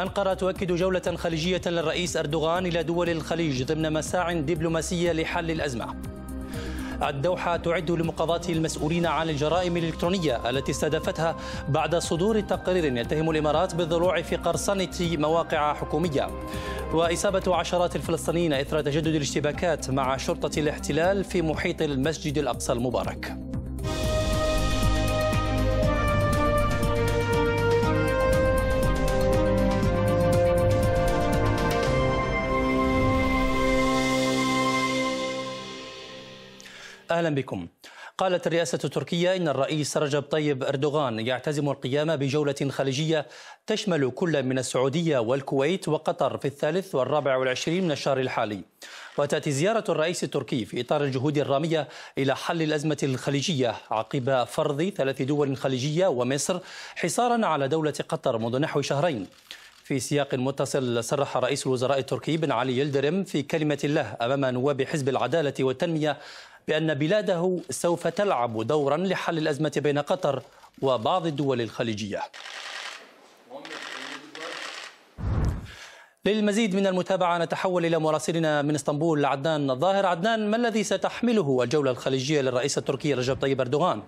أنقرة تؤكد جولة خليجية للرئيس أردوغان إلى دول الخليج ضمن مساع دبلوماسية لحل الأزمة الدوحة تعد لمقاضاة المسؤولين عن الجرائم الإلكترونية التي استهدفتها بعد صدور تقرير يتهم الإمارات بالضلوع في قرصنة مواقع حكومية وإصابة عشرات الفلسطينيين إثر تجدد الاشتباكات مع شرطة الاحتلال في محيط المسجد الأقصى المبارك أهلا بكم قالت الرئاسة التركية إن الرئيس رجب طيب أردوغان يعتزم القيام بجولة خليجية تشمل كل من السعودية والكويت وقطر في الثالث والرابع والعشرين من الشهر الحالي وتأتي زيارة الرئيس التركي في إطار الجهود الرامية إلى حل الأزمة الخليجية عقب فرض ثلاث دول خليجية ومصر حصارا على دولة قطر منذ نحو شهرين في سياق متصل صرح رئيس الوزراء التركي بن علي يلدرم في كلمة له أمام نواب حزب العدالة والتنمية بأن بلاده سوف تلعب دورا لحل الأزمة بين قطر وبعض الدول الخليجية للمزيد من المتابعة نتحول إلى مراسلنا من اسطنبول عدنان الظاهر عدنان ما الذي ستحمله الجولة الخليجية للرئيس التركي رجب طيب أردوغان؟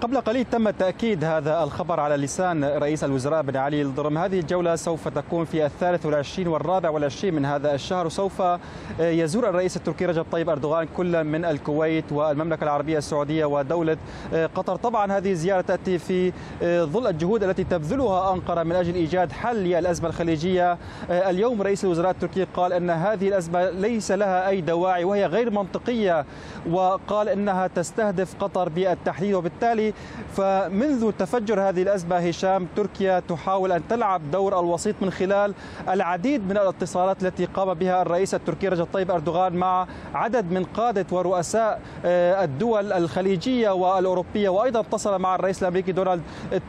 قبل قليل تم تأكيد هذا الخبر على لسان رئيس الوزراء بن علي الضرم هذه الجولة سوف تكون في الثالث والعشرين والرابع والعشرين من هذا الشهر وسوف آه، يزور الرئيس التركي رجب طيب أردوغان كل من الكويت والمملكة العربية السعودية ودولة آه، قطر طبعا هذه الزيارة تأتي في آه، ظل الجهود التي تبذلها أنقرة من أجل إيجاد حل للأزمة الخليجية اليوم رئيس الوزراء التركي قال أن هذه الأزمة ليس لها أي دواعي وهي غير منطقية وقال أنها تستهدف قطر بالتحديد وبالتالي وبالتالي فمنذ تفجر هذه الأزمة هشام تركيا تحاول أن تلعب دور الوسيط من خلال العديد من الاتصالات التي قام بها الرئيس التركي رجب طيب أردوغان مع عدد من قادة ورؤساء آه، الدول الخليجية والأوروبية وأيضا اتصل مع الرئيس الأمريكي دونالد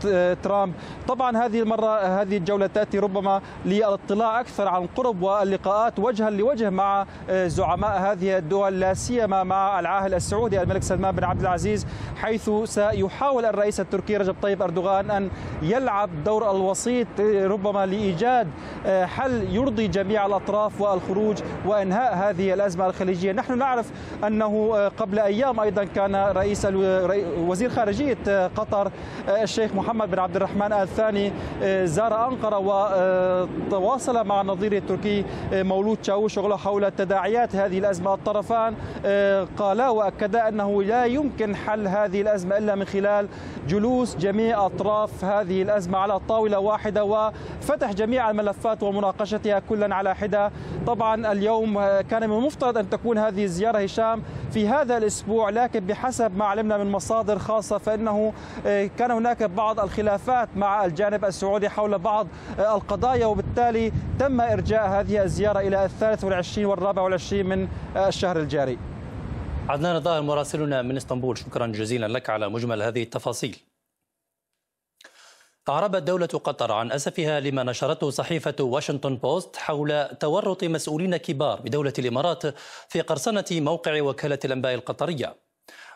آه، ترامب طبعا هذه المرة هذه الجولة تأتي ربما للاطلاع أكثر عن قرب واللقاءات وجها لوجه مع آه، زعماء هذه الدول لا سيما مع العاهل السعودي الملك سلمان بن عبد العزيز حيث يحاول الرئيس التركي رجب طيب أردوغان أن يلعب دور الوسيط آه، ربما لإيجاد آه، حل يرضي جميع الأطراف والخروج وإنهاء هذه الأزمة الخليجية نحن نعرف أنه آه، قبل أيام أيضا كان رئيس وزير خارجية قطر الشيخ محمد بن عبد الرحمن الثاني زار أنقرة وتواصل مع النظير التركي مولود شاوشغلو حول تداعيات هذه الأزمة الطرفان قالا وأكدا أنه لا يمكن حل هذه الأزمة إلا من من خلال جلوس جميع أطراف هذه الأزمة على طاولة واحدة وفتح جميع الملفات ومناقشتها كلا على حدة طبعا اليوم كان من المفترض أن تكون هذه الزيارة هشام في هذا الأسبوع لكن بحسب ما علمنا من مصادر خاصة فإنه آه، كان هناك بعض الخلافات مع الجانب السعودي حول بعض آه، القضايا وبالتالي تم إرجاء هذه الزيارة إلى الثالث والعشرين والرابع والعشرين من آه، الشهر الجاري عدنان الظاهر مراسلنا من اسطنبول شكرا جزيلا لك على مجمل هذه التفاصيل أعربت دولة قطر عن أسفها لما نشرته صحيفة واشنطن بوست حول تورط مسؤولين كبار بدولة الإمارات في قرصنة موقع وكالة الأنباء القطرية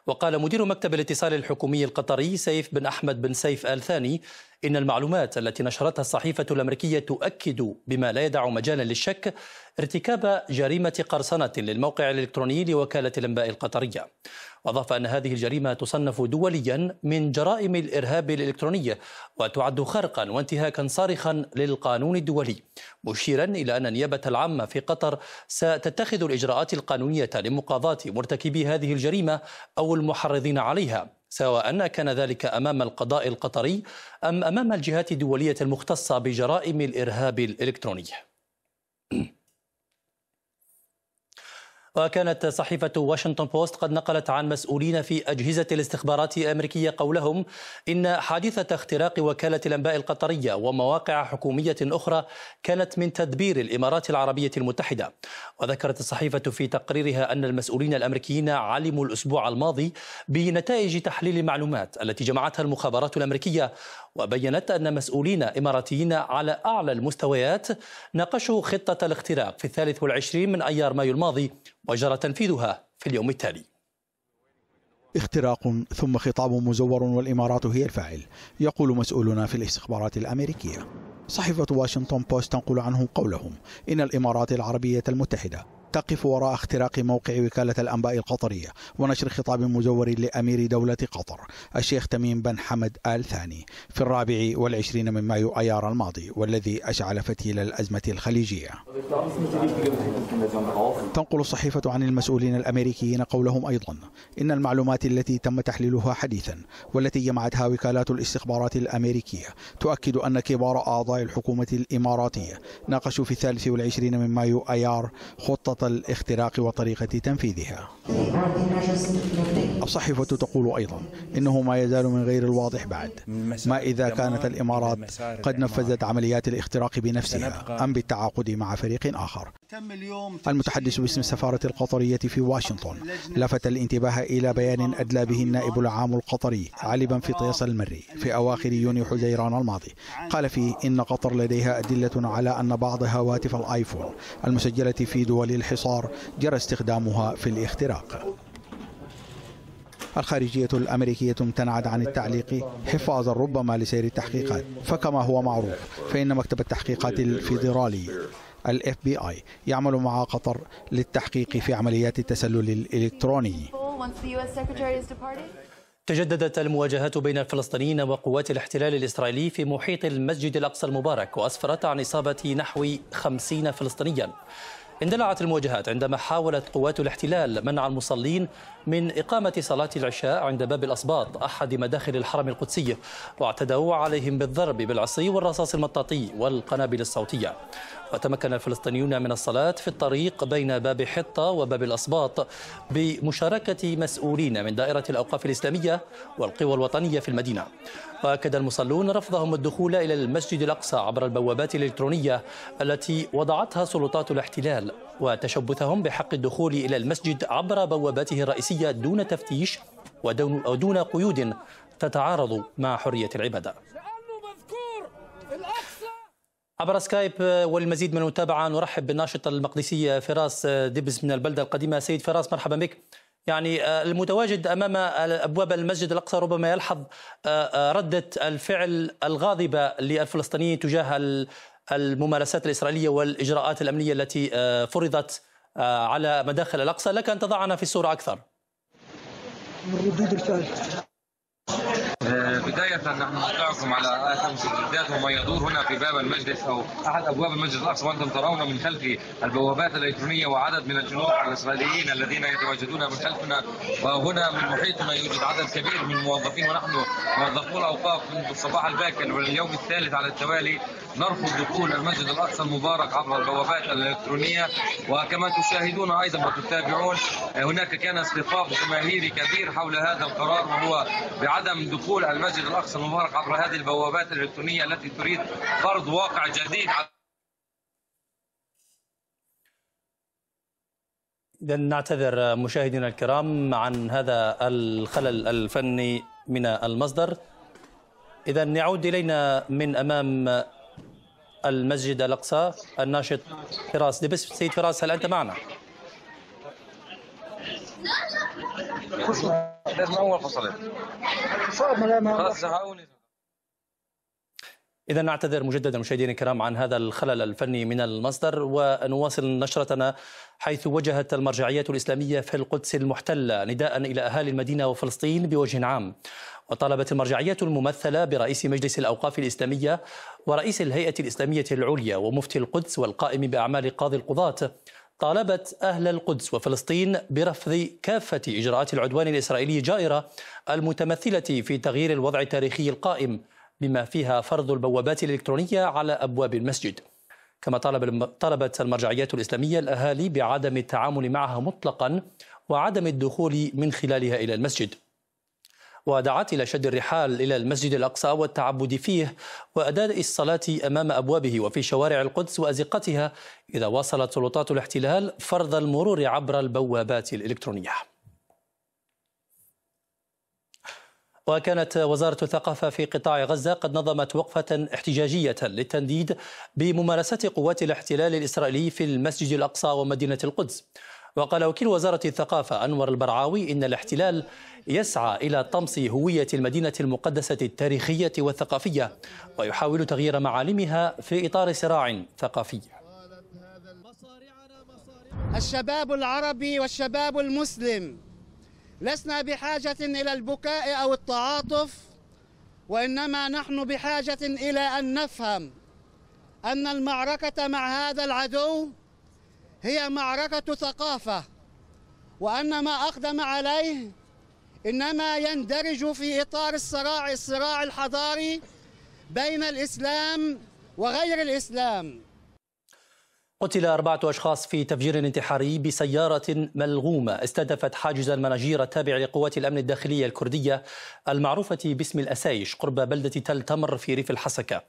وقال مدير مكتب الاتصال الحكومي القطري سيف بن أحمد بن سيف آل ثاني إن المعلومات التي نشرتها الصحيفة الأمريكية تؤكد بما لا يدع مجالا للشك ارتكاب جريمة قرصنة للموقع الإلكتروني لوكالة الأنباء القطرية وأضاف أن هذه الجريمة تصنف دوليا من جرائم الإرهاب الإلكترونية وتعد خرقا وانتهاكا صارخا للقانون الدولي مشيرا إلى أن النيابة العامة في قطر ستتخذ الإجراءات القانونية لمقاضاة مرتكبي هذه الجريمة أو المحرضين عليها سواء كان ذلك امام القضاء القطري ام امام الجهات الدوليه المختصه بجرائم الارهاب الالكتروني وكانت صحيفة واشنطن بوست قد نقلت عن مسؤولين في أجهزة الاستخبارات الأمريكية قولهم إن حادثة اختراق وكالة الأنباء القطرية ومواقع حكومية أخرى كانت من تدبير الإمارات العربية المتحدة وذكرت الصحيفة في تقريرها أن المسؤولين الأمريكيين علموا الأسبوع الماضي بنتائج تحليل المعلومات التي جمعتها المخابرات الأمريكية وبينت أن مسؤولين إماراتيين على أعلى المستويات ناقشوا خطة الاختراق في الثالث والعشرين من أيار مايو الماضي وجرى تنفيذها في اليوم التالي اختراق ثم خطاب مزور والإمارات هي الفاعل يقول مسؤولنا في الاستخبارات الأمريكية صحيفة واشنطن بوست تنقل عنه قولهم إن الإمارات العربية المتحدة تقف وراء اختراق موقع وكالة الأنباء القطرية ونشر خطاب مزور لأمير دولة قطر الشيخ تميم بن حمد آل ثاني في الرابع والعشرين من مايو أيار الماضي والذي أشعل فتيل الأزمة الخليجية تنقل الصحيفة عن المسؤولين الأمريكيين قولهم أيضا إن المعلومات التي تم تحليلها حديثا والتي جمعتها وكالات الاستخبارات الأمريكية تؤكد أن كبار أعضاء الحكومة الإماراتية ناقشوا في الثالث والعشرين من مايو أيار خطة نمط الاختراق وطريقة تنفيذها الصحيفة تقول أيضا إنه ما يزال من غير الواضح بعد ما إذا كانت الإمارات قد نفذت عمليات الاختراق بنفسها أم بالتعاقد مع فريق آخر المتحدث باسم السفارة القطرية في واشنطن لفت الانتباه إلى بيان أدلى به النائب العام القطري علي بن فطيس المري في أواخر يونيو حزيران الماضي قال فيه إن قطر لديها أدلة على أن بعض هواتف الآيفون المسجلة في دول الحلم الحصار جرى استخدامها في الاختراق الخارجية الأمريكية امتنعت عن التعليق حفاظا ربما لسير التحقيقات فكما هو معروف فإن مكتب التحقيقات الفيدرالي الاف بي اي يعمل مع قطر للتحقيق في عمليات التسلل الالكتروني تجددت المواجهات بين الفلسطينيين وقوات الاحتلال الإسرائيلي في محيط المسجد الأقصى المبارك وأسفرت عن إصابة نحو 50 فلسطينيا اندلعت المواجهات عندما حاولت قوات الاحتلال منع المصلين من إقامة صلاة العشاء عند باب الأصباط أحد مداخل الحرم القدسي واعتدوا عليهم بالضرب بالعصي والرصاص المطاطي والقنابل الصوتية وتمكن الفلسطينيون من الصلاة في الطريق بين باب حطة وباب الأسباط بمشاركة مسؤولين من دائرة الأوقاف الإسلامية والقوى الوطنية في المدينة وأكد المصلون رفضهم الدخول إلى المسجد الأقصى عبر البوابات الإلكترونية التي وضعتها سلطات الاحتلال وتشبثهم بحق الدخول إلى المسجد عبر بواباته الرئيسية دون تفتيش ودون قيود تتعارض مع حرية العبادة عبر سكايب آه، والمزيد من المتابعة نرحب بالناشط المقدسي فراس آه، دبز من البلدة القديمة سيد فراس مرحبا بك يعني آه، المتواجد أمام أبواب المسجد الأقصى ربما يلحظ ردة الفعل الغاضبة للفلسطينيين تجاه الممارسات الإسرائيلية والإجراءات الأمنية التي فرضت على مداخل الأقصى لك أن تضعنا في الصورة أكثر من ردود الفعل حقيقه نحن نطلعكم على اثم الجداد وما يدور هنا في باب المجلس او احد ابواب المجلس الاقصى وانتم ترون من خلف البوابات الالكترونيه وعدد من الجنود الاسرائيليين الذين يتواجدون من خلفنا وهنا من محيطنا يوجد عدد كبير من الموظفين ونحن موظفو الاوقاف منذ الصباح الباكر واليوم الثالث على التوالي نرفض دخول المسجد الاقصى المبارك عبر البوابات الالكترونيه وكما تشاهدون ايضا وتتابعون هناك كان اصطفاف جماهيري كبير حول هذا القرار وهو بعدم دخول المسجد الاقصى المبارك عبر هذه البوابات الالكترونيه التي تريد فرض واقع جديد على إذا نعتذر مشاهدينا الكرام عن هذا الخلل الفني من المصدر إذا يعود إلينا من أمام المسجد الأقصى الناشط فراس دي سيد فراس هل أنت معنا؟ إذا نعتذر مجددا مشاهدينا الكرام عن هذا الخلل الفني من المصدر ونواصل نشرتنا حيث وجهت المرجعيات الإسلامية في القدس المحتلة نداء إلى أهالي المدينة وفلسطين بوجه عام وطالبت المرجعية الممثلة برئيس مجلس الأوقاف الإسلامية ورئيس الهيئة الإسلامية العليا ومفتي القدس والقائم بأعمال قاضي القضاة طالبت أهل القدس وفلسطين برفض كافة إجراءات العدوان الإسرائيلي الجائرة المتمثلة في تغيير الوضع التاريخي القائم بما فيها فرض البوابات الإلكترونية على أبواب المسجد كما طالب طلبت المرجعيات الإسلامية الأهالي بعدم التعامل معها مطلقا وعدم الدخول من خلالها إلى المسجد ودعت إلى شد الرحال إلى المسجد الأقصى والتعبد فيه وأداء الصلاة أمام أبوابه وفي شوارع القدس وأزقتها إذا واصلت سلطات الاحتلال فرض المرور عبر البوابات الإلكترونية وكانت وزارة الثقافة في قطاع غزة قد نظمت وقفة احتجاجية للتنديد بممارسة قوات الاحتلال الإسرائيلي في المسجد الأقصى ومدينة القدس وقال وكيل وزارة الثقافة أنور البرعاوي إن الاحتلال يسعى إلى طمس هوية المدينة المقدسة التاريخية والثقافية ويحاول تغيير معالمها في إطار صراع ثقافي الشباب العربي والشباب المسلم لسنا بحاجة إلى البكاء أو التعاطف وإنما نحن بحاجة إلى أن نفهم أن المعركة مع هذا العدو هي معركة ثقافة وأن ما أقدم عليه إنما يندرج في إطار الصراع الصراع الحضاري بين الإسلام وغير الإسلام قتل أربعة أشخاص في تفجير انتحاري بسيارة ملغومة استهدفت حاجز المناجير التابع لقوات الأمن الداخلية الكردية المعروفة باسم الأسايش قرب بلدة تل تمر في ريف الحسكة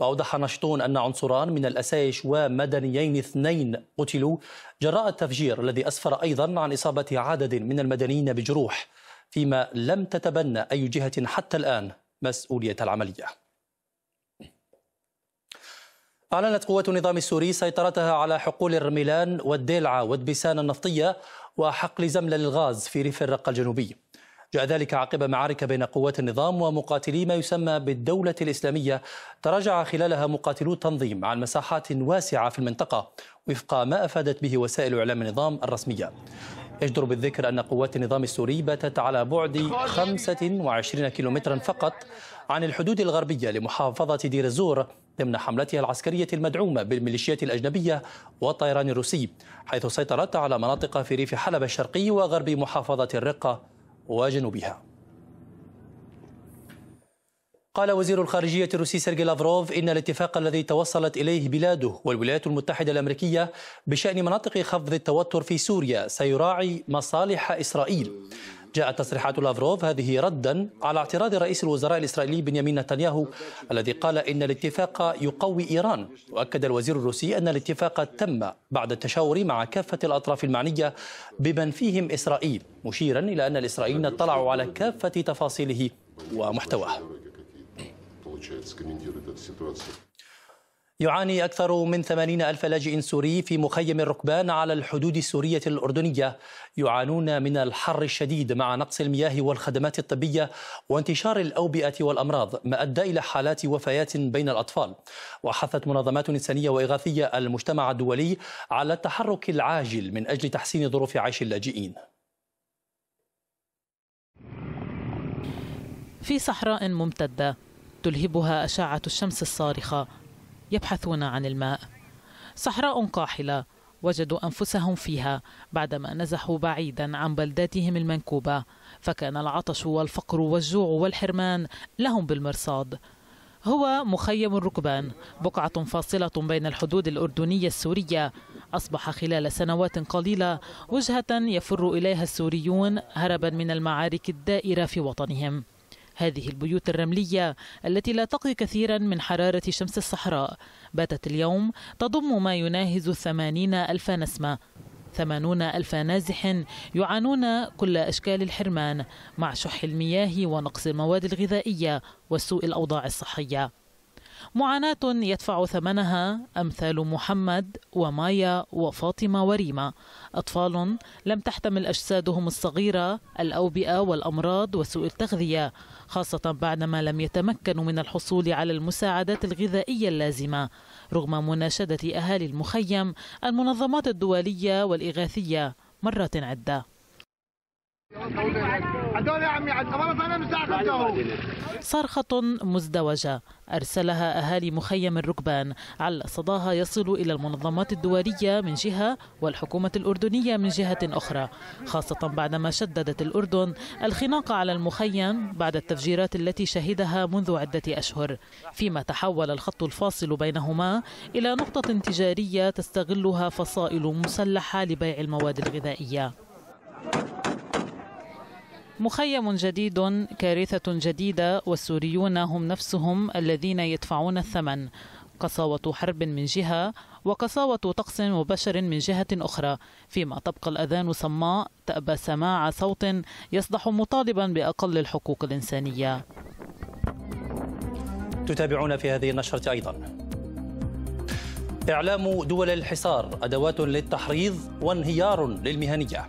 وأوضح نشطون أن عنصران من الأسايش ومدنيين اثنين قتلوا جراء التفجير الذي أسفر أيضا عن إصابة عدد من المدنيين بجروح فيما لم تتبنى أي جهة حتى الآن مسؤولية العملية أعلنت قوات النظام السوري سيطرتها على حقول الرميلان والديلعة ودبسان النفطية وحقل زملة للغاز في ريف الرقة الجنوبي جاء ذلك عقب معارك بين قوات النظام ومقاتلي ما يسمى بالدولة الإسلامية تراجع خلالها مقاتلو التنظيم عن مساحات واسعة في المنطقة وفق ما أفادت به وسائل إعلام النظام الرسمية يجدر بالذكر أن قوات النظام السوري باتت على بعد 25 كيلومترا فقط عن الحدود الغربية لمحافظة دير الزور ضمن حملتها العسكرية المدعومة بالميليشيات الأجنبية والطيران الروسي حيث سيطرت على مناطق في ريف حلب الشرقي وغرب محافظة الرقة وجنوبها قال وزير الخارجية الروسي سيرجي لافروف إن الاتفاق الذي توصلت إليه بلاده والولايات المتحدة الأمريكية بشأن مناطق خفض التوتر في سوريا سيراعي مصالح إسرائيل جاءت تصريحات لافروف هذه ردا على اعتراض رئيس الوزراء الإسرائيلي بنيامين نتنياهو الذي قال إن الاتفاق يقوي إيران وأكد الوزير الروسي أن الاتفاق تم بعد التشاور مع كافة الأطراف المعنية بمن فيهم إسرائيل مشيرا إلى أن الإسرائيليين اطلعوا على كافة تفاصيله ومحتواه يعاني أكثر من ثمانين ألف لاجئ سوري في مخيم الركبان على الحدود السورية الأردنية يعانون من الحر الشديد مع نقص المياه والخدمات الطبية وانتشار الأوبئة والأمراض ما أدى إلى حالات وفيات بين الأطفال وحثت منظمات إنسانية وإغاثية المجتمع الدولي على التحرك العاجل من أجل تحسين ظروف عيش اللاجئين في صحراء ممتدة تلهبها أشعة الشمس الصارخة يبحثون عن الماء صحراء قاحلة وجدوا أنفسهم فيها بعدما نزحوا بعيدا عن بلداتهم المنكوبة فكان العطش والفقر والجوع والحرمان لهم بالمرصاد هو مخيم الركبان بقعة فاصلة بين الحدود الأردنية السورية أصبح خلال سنوات قليلة وجهة يفر إليها السوريون هربا من المعارك الدائرة في وطنهم هذه البيوت الرملية التي لا تقي كثيرا من حرارة شمس الصحراء باتت اليوم تضم ما يناهز الثمانين ألف نسمة ثمانون ألف نازح يعانون كل أشكال الحرمان مع شح المياه ونقص المواد الغذائية وسوء الأوضاع الصحية معاناة يدفع ثمنها أمثال محمد ومايا وفاطمة وريمة أطفال لم تحتمل أجسادهم الصغيرة الأوبئة والأمراض وسوء التغذية خاصة بعدما لم يتمكنوا من الحصول على المساعدات الغذائية اللازمة رغم مناشدة أهالي المخيم المنظمات الدولية والإغاثية مرات عدة صرخة مزدوجة أرسلها أهالي مخيم الركبان على صداها يصل إلى المنظمات الدولية من جهة والحكومة الأردنية من جهة أخرى خاصة بعدما شددت الأردن الخناق على المخيم بعد التفجيرات التي شهدها منذ عدة أشهر فيما تحول الخط الفاصل بينهما إلى نقطة تجارية تستغلها فصائل مسلحة لبيع المواد الغذائية مخيم جديد كارثة جديدة والسوريون هم نفسهم الذين يدفعون الثمن قساوة حرب من جهة وقساوة طقس مبشر من جهة أخرى فيما تبقى الأذان صماء تأبى سماع صوت يصدح مطالبا بأقل الحقوق الإنسانية تتابعون في هذه النشرة أيضا إعلام دول الحصار أدوات للتحريض وانهيار للمهنية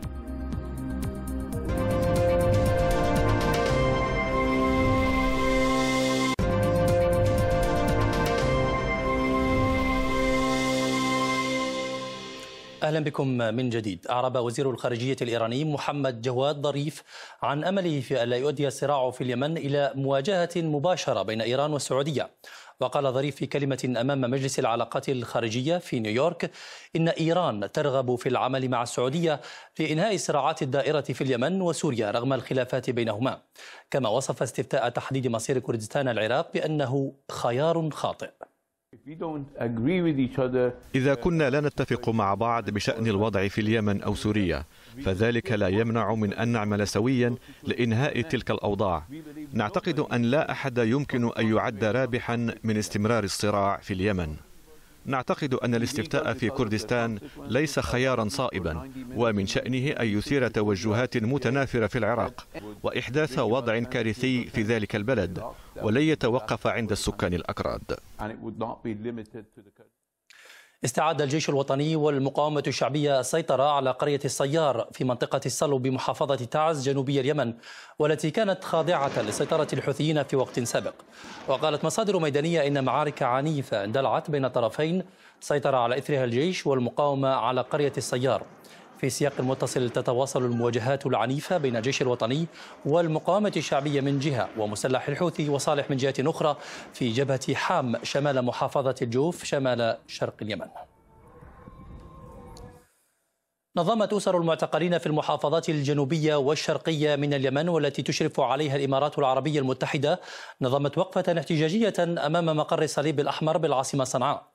أهلا بكم من جديد أعرب وزير الخارجية الإيراني محمد جواد ظريف عن أمله في ألا يؤدي الصراع في اليمن إلى مواجهة مباشرة بين إيران والسعودية وقال ظريف في كلمة أمام مجلس العلاقات الخارجية في نيويورك إن إيران ترغب في العمل مع السعودية لإنهاء الصراعات الدائرة في اليمن وسوريا رغم الخلافات بينهما كما وصف استفتاء تحديد مصير كردستان العراق بأنه خيار خاطئ إذا كنا لا نتفق مع بعض بشأن الوضع في اليمن أو سوريا فذلك لا يمنع من أن نعمل سويا لإنهاء تلك الأوضاع نعتقد أن لا أحد يمكن أن يعد رابحا من استمرار الصراع في اليمن نعتقد أن الاستفتاء في كردستان ليس خيارا صائبا ومن شأنه أن يثير توجهات متنافرة في العراق وإحداث وضع كارثي في ذلك البلد ولن يتوقف عند السكان الأكراد استعاد الجيش الوطني والمقاومة الشعبية السيطرة على قرية الصيار في منطقة السلو بمحافظة تعز جنوبي اليمن والتي كانت خاضعة لسيطرة الحوثيين في وقت سابق وقالت مصادر ميدانية إن معارك عنيفة اندلعت بين الطرفين سيطر على إثرها الجيش والمقاومة على قرية الصيار في سياق متصل تتواصل المواجهات العنيفة بين الجيش الوطني والمقاومة الشعبية من جهة ومسلح الحوثي وصالح من جهة أخرى في جبهة حام شمال محافظة الجوف شمال شرق اليمن نظمت أسر المعتقلين في المحافظات الجنوبية والشرقية من اليمن والتي تشرف عليها الإمارات العربية المتحدة نظمت وقفة احتجاجية أمام مقر الصليب الأحمر بالعاصمة صنعاء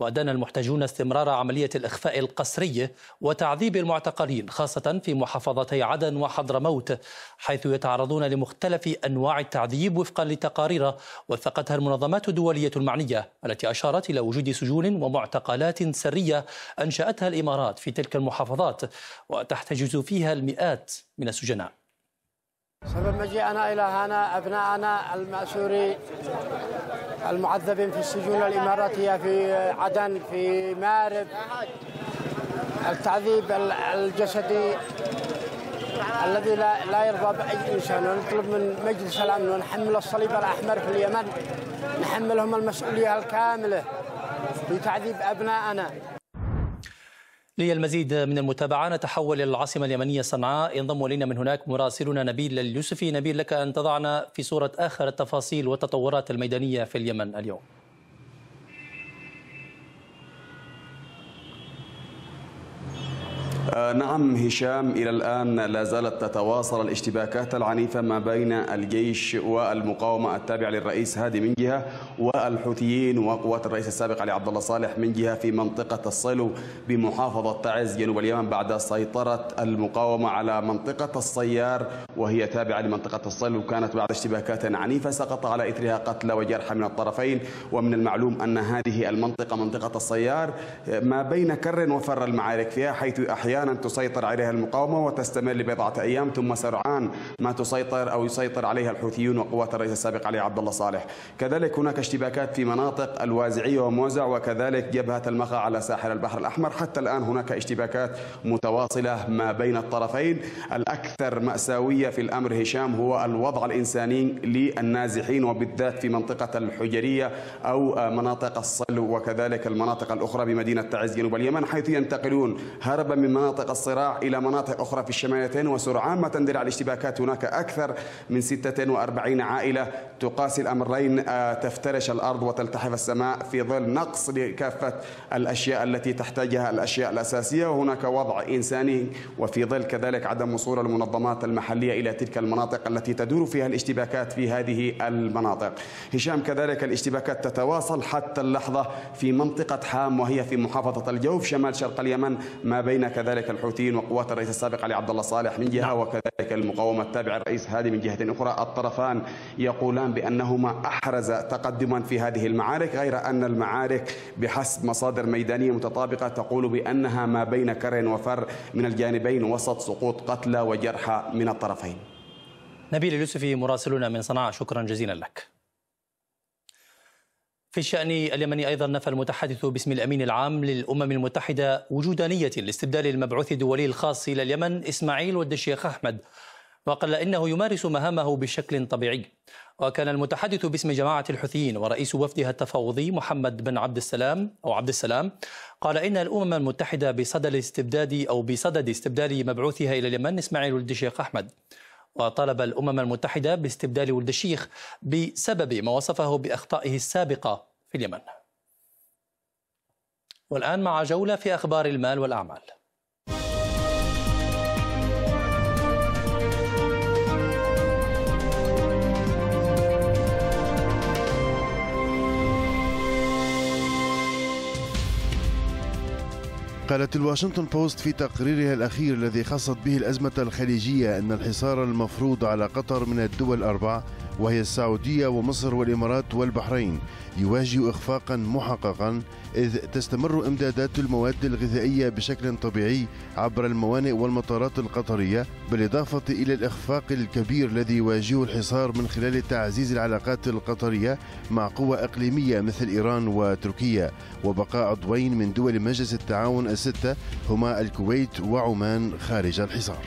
وأدان المحتجون استمرار عملية الإخفاء القسري وتعذيب المعتقلين خاصة في محافظتي عدن وحضرموت حيث يتعرضون لمختلف أنواع التعذيب وفقا لتقارير وثقتها المنظمات الدولية المعنية التي أشارت إلى وجود سجون ومعتقلات سرية أنشأتها الإمارات في تلك المحافظات وتحتجز فيها المئات من السجناء سبب مجيئنا إلى هنا أبناءنا المأسورين المعذبين في السجون الإماراتية في عدن في مارب التعذيب الجسدي الذي لا لا يرضى باي انسان ونطلب من مجلس الامن ونحمل الصليب الاحمر في اليمن نحملهم المسؤوليه الكامله في تعذيب ابنائنا للمزيد من المتابعة نتحول إلى العاصمة اليمنية صنعاء ينضم إلينا من هناك مراسلنا نبيل اليوسفي نبيل لك أن تضعنا في صورة آخر التفاصيل والتطورات الميدانية في اليمن اليوم آه، نعم هشام إلى الآن لا زالت تتواصل الاشتباكات العنيفة ما بين الجيش والمقاومة التابعة للرئيس هادي من جهة والحوثيين وقوات الرئيس السابق علي عبد الله صالح من جهة في منطقة الصلو بمحافظة تعز جنوب اليمن بعد سيطرة المقاومة على منطقة الصيار وهي تابعة لمنطقة الصلو كانت بعد اشتباكات عنيفة سقط على إثرها قتلى وجرحى من الطرفين ومن المعلوم أن هذه المنطقة منطقة الصيار ما بين كر وفر المعارك فيها حيث أحيانا أحيانا تسيطر عليها المقاومة وتستمر لبضعة أيام ثم سرعان ما تسيطر أو يسيطر عليها الحوثيون وقوات الرئيس السابق علي عبد الله صالح كذلك هناك اشتباكات في مناطق الوازعية وموزع وكذلك جبهة المخا على ساحل البحر الأحمر حتى الآن هناك اشتباكات متواصلة ما بين الطرفين الأكثر مأساوية في الأمر هشام هو الوضع الإنساني للنازحين وبالذات في منطقة الحجرية أو مناطق الصلو وكذلك المناطق الأخرى بمدينة تعز جنوب اليمن حيث ينتقلون هربا من مناطق مناطق الصراع إلى مناطق أخرى في الشمالتين وسرعان ما درع الاشتباكات هناك أكثر من 46 عائلة تقاسي الأمرين آه، تفترش الأرض وتلتحف السماء في ظل نقص لكافة الأشياء التي تحتاجها الأشياء الأساسية وهناك وضع إنساني وفي ظل كذلك عدم وصول المنظمات المحلية إلى تلك المناطق التي تدور فيها الاشتباكات في هذه المناطق هشام كذلك الاشتباكات تتواصل حتى اللحظة في منطقة حام وهي في محافظة الجوف شمال شرق اليمن ما بين كذلك كذلك الحوثيين وقوات الرئيس السابق علي عبد الله صالح من جهة نعم. وكذلك المقاومة التابعة للرئيس هادي من جهة أخرى الطرفان يقولان بأنهما أحرز تقدما في هذه المعارك غير أن المعارك بحسب مصادر ميدانية متطابقة تقول بأنها ما بين كر وفر من الجانبين وسط سقوط قتلى وجرحى من الطرفين نبيل اليوسفي مراسلنا من صنعاء شكرا جزيلا لك في الشأن اليمني أيضا نفى المتحدث باسم الأمين العام للأمم المتحدة وجود نية لاستبدال المبعوث الدولي الخاص إلى اليمن إسماعيل ود الشيخ أحمد وقال إنه يمارس مهامه بشكل طبيعي وكان المتحدث باسم جماعة الحوثيين ورئيس وفدها التفاوضي محمد بن عبد السلام أو عبد السلام قال إن الأمم المتحدة بصدد استبداد أو بصدد استبدال مبعوثها إلى اليمن إسماعيل ولد الشيخ أحمد وطلب الأمم المتحدة باستبدال ولد الشيخ بسبب ما وصفه بأخطائه السابقة في اليمن والآن مع جولة في أخبار المال والأعمال قالت الواشنطن بوست في تقريرها الأخير الذي خصت به الأزمة الخليجية أن الحصار المفروض على قطر من الدول الأربع وهي السعودية ومصر والإمارات والبحرين يواجه إخفاقا محققا إذ تستمر إمدادات المواد الغذائية بشكل طبيعي عبر الموانئ والمطارات القطرية بالإضافة إلى الإخفاق الكبير الذي يواجهه الحصار من خلال تعزيز العلاقات القطرية مع قوى إقليمية مثل إيران وتركيا وبقاء عضوين من دول مجلس التعاون الستة هما الكويت وعمان خارج الحصار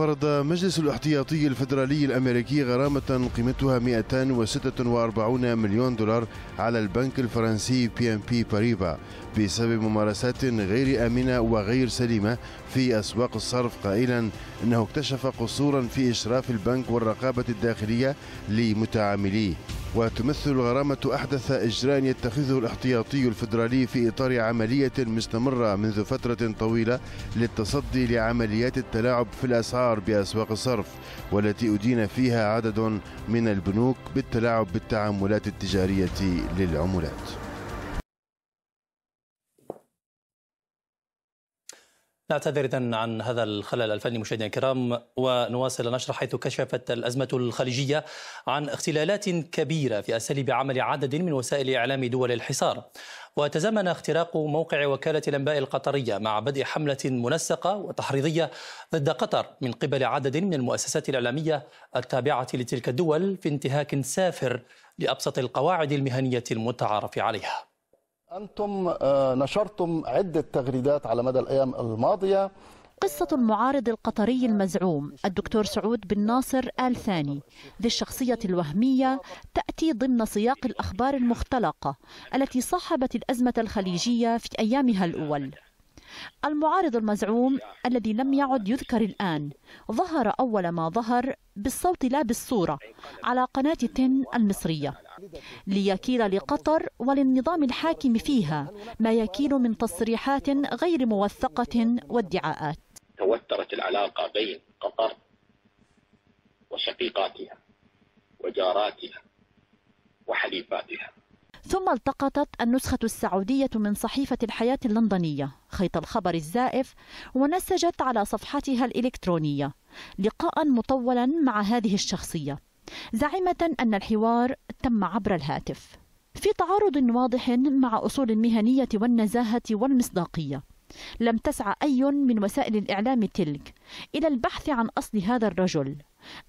فرض مجلس الاحتياطي الفدرالي الأمريكي غرامة قيمتها 246 مليون دولار على البنك الفرنسي بي ام بي باريبا بسبب ممارسات غير آمنة وغير سليمة في أسواق الصرف قائلا أنه اكتشف قصورا في إشراف البنك والرقابة الداخلية لمتعامليه وتمثل الغرامة أحدث إجراء يتخذه الاحتياطي الفدرالي في إطار عملية مستمرة منذ فترة طويلة للتصدي لعمليات التلاعب في الأسعار بأسواق الصرف والتي أدين فيها عدد من البنوك بالتلاعب بالتعاملات التجارية للعملات نعتذر إذن عن هذا الخلل الفني مشاهدينا الكرام ونواصل النشر حيث كشفت الأزمة الخليجية عن اختلالات كبيرة في أساليب عمل عدد من وسائل إعلام دول الحصار وتزامن اختراق موقع وكالة الأنباء القطرية مع بدء حملة منسقة وتحريضية ضد قطر من قبل عدد من المؤسسات الإعلامية التابعة لتلك الدول في انتهاك سافر لأبسط القواعد المهنية المتعارف عليها أنتم آه، نشرتم عدة تغريدات على مدى الأيام الماضية قصة المعارض القطري المزعوم الدكتور سعود بن ناصر آل ثاني ذي الشخصية الوهمية تأتي ضمن سياق الأخبار المختلقة التي صاحبت الأزمة الخليجية في أيامها الأول المعارض المزعوم الذي لم يعد يذكر الآن ظهر أول ما ظهر بالصوت لا بالصورة على قناة تن المصرية ليكيل لقطر وللنظام الحاكم فيها ما يكيل من تصريحات غير موثقة وادعاءات توترت العلاقة بين قطر وشقيقاتها وجاراتها وحليفاتها ثم التقطت النسخة السعودية من صحيفة الحياة اللندنية خيط الخبر الزائف ونسجت على صفحتها الإلكترونية لقاء مطولا مع هذه الشخصية زعمة أن الحوار تم عبر الهاتف في تعارض واضح مع أصول المهنية والنزاهة والمصداقية لم تسعى أي من وسائل الإعلام تلك إلى البحث عن أصل هذا الرجل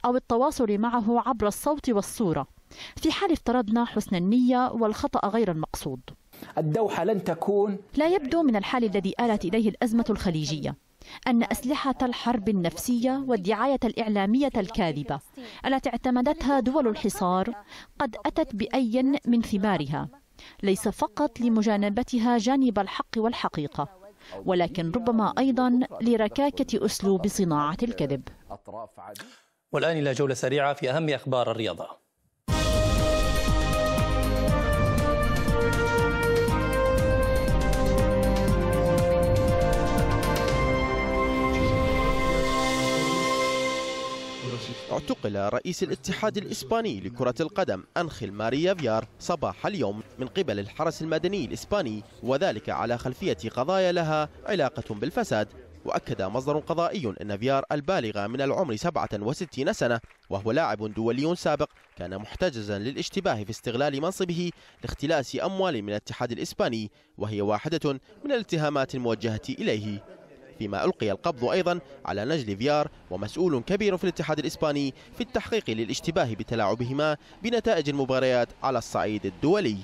أو التواصل معه عبر الصوت والصورة في حال افترضنا حسن النية والخطأ غير المقصود الدوحة لن تكون لا يبدو من الحال الذي آلت إليه الأزمة الخليجية أن أسلحة الحرب النفسية والدعاية الإعلامية الكاذبة التي اعتمدتها دول الحصار قد أتت بأي من ثمارها ليس فقط لمجانبتها جانب الحق والحقيقة ولكن ربما أيضا لركاكة أسلوب صناعة الكذب والآن إلى جولة سريعة في أهم أخبار الرياضة اعتقل رئيس الاتحاد الإسباني لكرة القدم أنخيل ماريا فيار صباح اليوم من قبل الحرس المدني الإسباني وذلك على خلفية قضايا لها علاقة بالفساد وأكد مصدر قضائي أن فيار البالغة من العمر 67 سنة وهو لاعب دولي سابق كان محتجزا للاشتباه في استغلال منصبه لاختلاس أموال من الاتحاد الإسباني وهي واحدة من الاتهامات الموجهة إليه فيما ألقي القبض أيضا على نجل فيار ومسؤول كبير في الاتحاد الإسباني في التحقيق للاشتباه بتلاعبهما بنتائج المباريات على الصعيد الدولي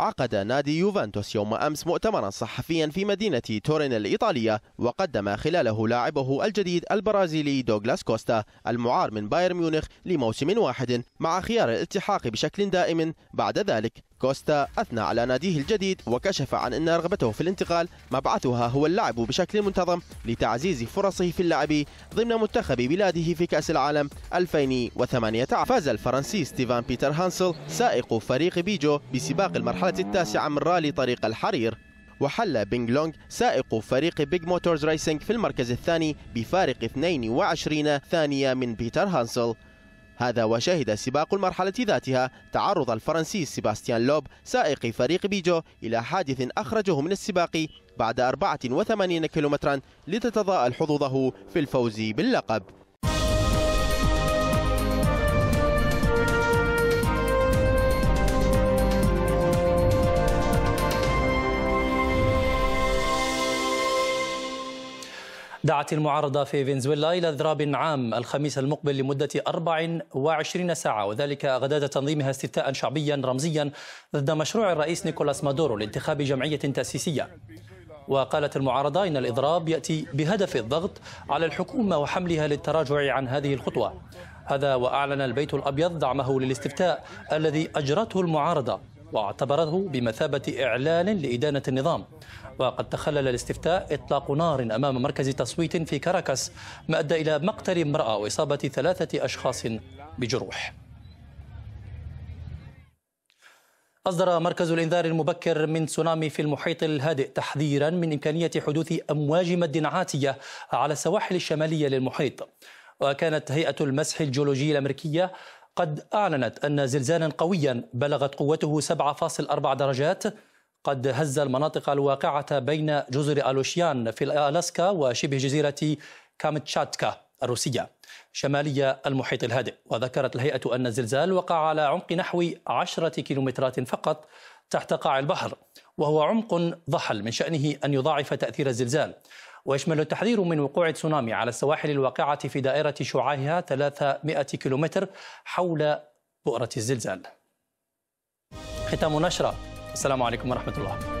عقد نادي يوفنتوس يوم أمس مؤتمرا صحفيا في مدينة تورين الإيطالية وقدم خلاله لاعبه الجديد البرازيلي دوغلاس كوستا المعار من بايرن ميونخ لموسم واحد مع خيار الالتحاق بشكل دائم بعد ذلك كوستا أثنى على ناديه الجديد وكشف عن أن رغبته في الانتقال مبعثها هو اللعب بشكل منتظم لتعزيز فرصه في اللعب ضمن منتخب بلاده في كأس العالم 2018 فاز الفرنسي ستيفان بيتر هانسل سائق فريق بيجو بسباق المرحلة التاسعة من رالي طريق الحرير وحل بينغ لونغ سائق فريق بيج موتورز ريسينج في المركز الثاني بفارق 22 ثانية من بيتر هانسل هذا وشهد سباق المرحلة ذاتها تعرض الفرنسي سيباستيان لوب سائق فريق بيجو إلى حادث أخرجه من السباق بعد 84 كيلومترا لتتضاءل حظوظه في الفوز باللقب دعت المعارضة في فنزويلا إلى اضراب عام الخميس المقبل لمدة 24 ساعة وذلك غدا تنظيمها استفتاء شعبيا رمزيا ضد مشروع الرئيس نيكولاس مادورو لانتخاب جمعية تأسيسية وقالت المعارضة إن الإضراب يأتي بهدف الضغط على الحكومة وحملها للتراجع عن هذه الخطوة هذا وأعلن البيت الأبيض دعمه للاستفتاء الذي أجرته المعارضة واعتبرته بمثابة إعلان لإدانة النظام وقد تخلل الاستفتاء إطلاق نار أمام مركز تصويت في كاراكاس ما أدى إلى مقتل امرأة وإصابة ثلاثة أشخاص بجروح أصدر مركز الإنذار المبكر من تسونامي في المحيط الهادئ تحذيرا من إمكانية حدوث أمواج مد عاتية على السواحل الشمالية للمحيط وكانت هيئة المسح الجيولوجي الأمريكية قد أعلنت أن زلزالا قويا بلغت قوته 7.4 درجات قد هز المناطق الواقعة بين جزر ألوشيان في ألاسكا وشبه جزيرة كامتشاتكا الروسية شمالية المحيط الهادئ وذكرت الهيئة أن الزلزال وقع على عمق نحو عشرة كيلومترات فقط تحت قاع البحر وهو عمق ضحل من شأنه أن يضاعف تأثير الزلزال ويشمل التحذير من وقوع تسونامي على السواحل الواقعة في دائرة شعاعها 300 كيلومتر حول بؤرة الزلزال ختام نشرة السلام عليكم ورحمه الله